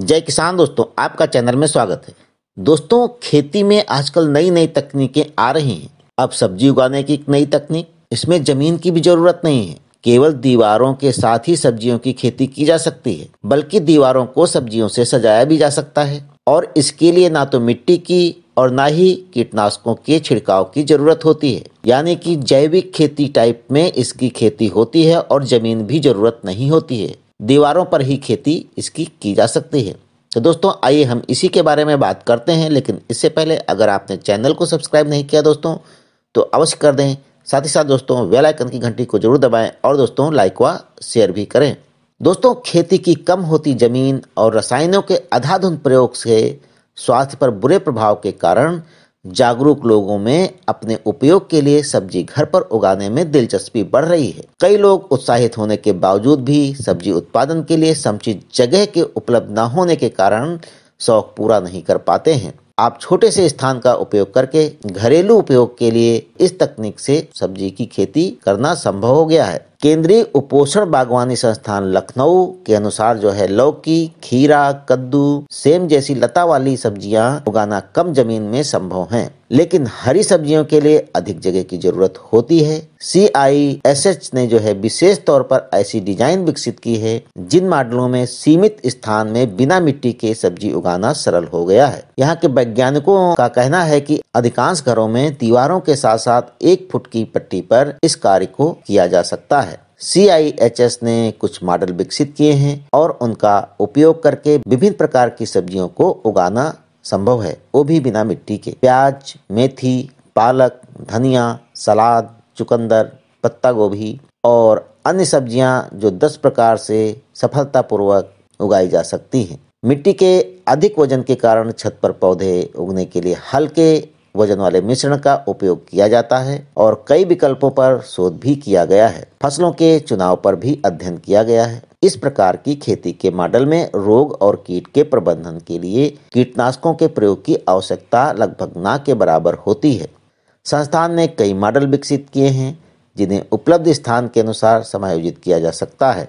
जय किसान दोस्तों आपका चैनल में स्वागत है दोस्तों खेती में आजकल नई नई तकनीकें आ रही हैं अब सब्जी उगाने की एक नई तकनीक इसमें ज़मीन की भी ज़रूरत नहीं है केवल दीवारों के साथ ही सब्जियों की खेती की जा सकती है बल्कि दीवारों को सब्जियों से सजाया भी जा सकता है और इसके लिए ना तो मिट्टी की और ना ही कीटनाशकों के छिड़काव की जरूरत होती है यानी कि जैविक खेती टाइप में इसकी खेती होती है और ज़मीन भी ज़रूरत नहीं होती है दीवारों पर ही खेती इसकी की जा सकती है तो दोस्तों आइए हम इसी के बारे में बात करते हैं लेकिन इससे पहले अगर आपने चैनल को सब्सक्राइब नहीं किया दोस्तों तो अवश्य कर दें साथ ही साथ दोस्तों वेल आइकन की घंटी को जरूर दबाएं और दोस्तों लाइक व शेयर भी करें दोस्तों खेती की कम होती जमीन और रसायनों के अधाधुन प्रयोग से स्वास्थ्य पर बुरे प्रभाव के कारण जागरूक लोगों में अपने उपयोग के लिए सब्जी घर पर उगाने में दिलचस्पी बढ़ रही है कई लोग उत्साहित होने के बावजूद भी सब्जी उत्पादन के लिए समुचित जगह के उपलब्ध न होने के कारण शौक पूरा नहीं कर पाते हैं आप छोटे से स्थान का उपयोग करके घरेलू उपयोग के लिए इस तकनीक से सब्जी की खेती करना संभव हो गया है केंद्रीय उपोषण बागवानी संस्थान लखनऊ के अनुसार जो है लौकी खीरा कद्दू सेम जैसी लता वाली सब्जियां उगाना कम जमीन में संभव है लेकिन हरी सब्जियों के लिए अधिक जगह की जरूरत होती है सी आई एस एच ने जो है विशेष तौर पर ऐसी डिजाइन विकसित की है जिन मॉडलों में सीमित स्थान में बिना मिट्टी के सब्जी उगाना सरल हो गया है यहाँ के वैज्ञानिकों का कहना है कि अधिकांश घरों में दीवारों के साथ साथ एक फुट की पट्टी पर इस कार्य को किया जा सकता है सी ने कुछ मॉडल विकसित किए हैं और उनका उपयोग करके विभिन्न प्रकार की सब्जियों को उगाना संभव है वो भी बिना मिट्टी के प्याज मेथी पालक धनिया सलाद चुकंदर पत्ता गोभी और अन्य सब्जियां जो 10 प्रकार से सफलतापूर्वक उगाई जा सकती हैं मिट्टी के अधिक वजन के कारण छत पर पौधे उगने के लिए हल्के वजन वाले मिश्रण का उपयोग किया जाता है और कई विकल्पों पर शोध भी किया गया है फसलों के चुनाव पर भी अध्ययन किया गया है इस प्रकार की खेती के मॉडल में रोग और कीट के प्रबंधन के लिए कीटनाशकों के प्रयोग की आवश्यकता लगभग ना के बराबर होती है संस्थान ने कई मॉडल विकसित किए हैं जिन्हें उपलब्ध स्थान के अनुसार समायोजित किया जा सकता है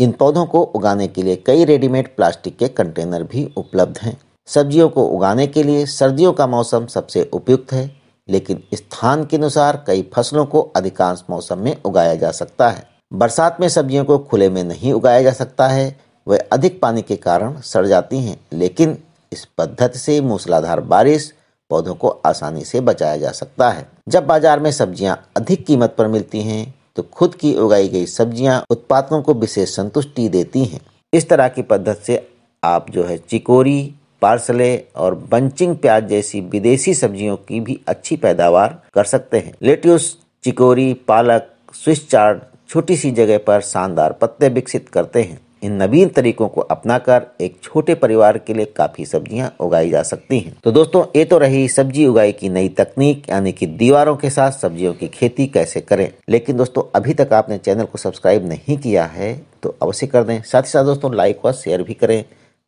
इन पौधों को उगाने के लिए कई रेडीमेड प्लास्टिक के कंटेनर भी उपलब्ध हैं सब्जियों को उगाने के लिए सर्दियों का मौसम सबसे उपयुक्त है लेकिन स्थान के अनुसार कई फसलों को अधिकांश मौसम में उगाया जा सकता है बरसात में सब्जियों को खुले में नहीं उगाया जा सकता है वह अधिक पानी के कारण सड़ जाती हैं लेकिन इस पद्धति से मूसलाधार बारिश पौधों को आसानी से बचाया जा सकता है जब बाजार में सब्जियां अधिक कीमत पर मिलती हैं तो खुद की उगाई गई सब्जियां उत्पादकों को विशेष संतुष्टि देती हैं इस तरह की पद्धति से आप जो है चिकोरी पार्सले और बंचिंग प्याज जैसी विदेशी सब्जियों की भी अच्छी पैदावार कर सकते हैं लेट्यूस चिकोरी पालक स्विस चार्ड छोटी सी जगह पर शानदार पत्ते विकसित करते हैं इन नवीन तरीकों को अपनाकर एक छोटे परिवार के लिए काफ़ी सब्जियां उगाई जा सकती हैं तो दोस्तों ये तो रही सब्जी उगाई की नई तकनीक यानी कि दीवारों के साथ सब्जियों की खेती कैसे करें लेकिन दोस्तों अभी तक आपने चैनल को सब्सक्राइब नहीं किया है तो अवश्य कर दें साथ ही साथ दोस्तों लाइक और शेयर भी करें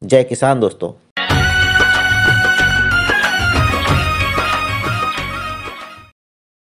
जय किसान दोस्तों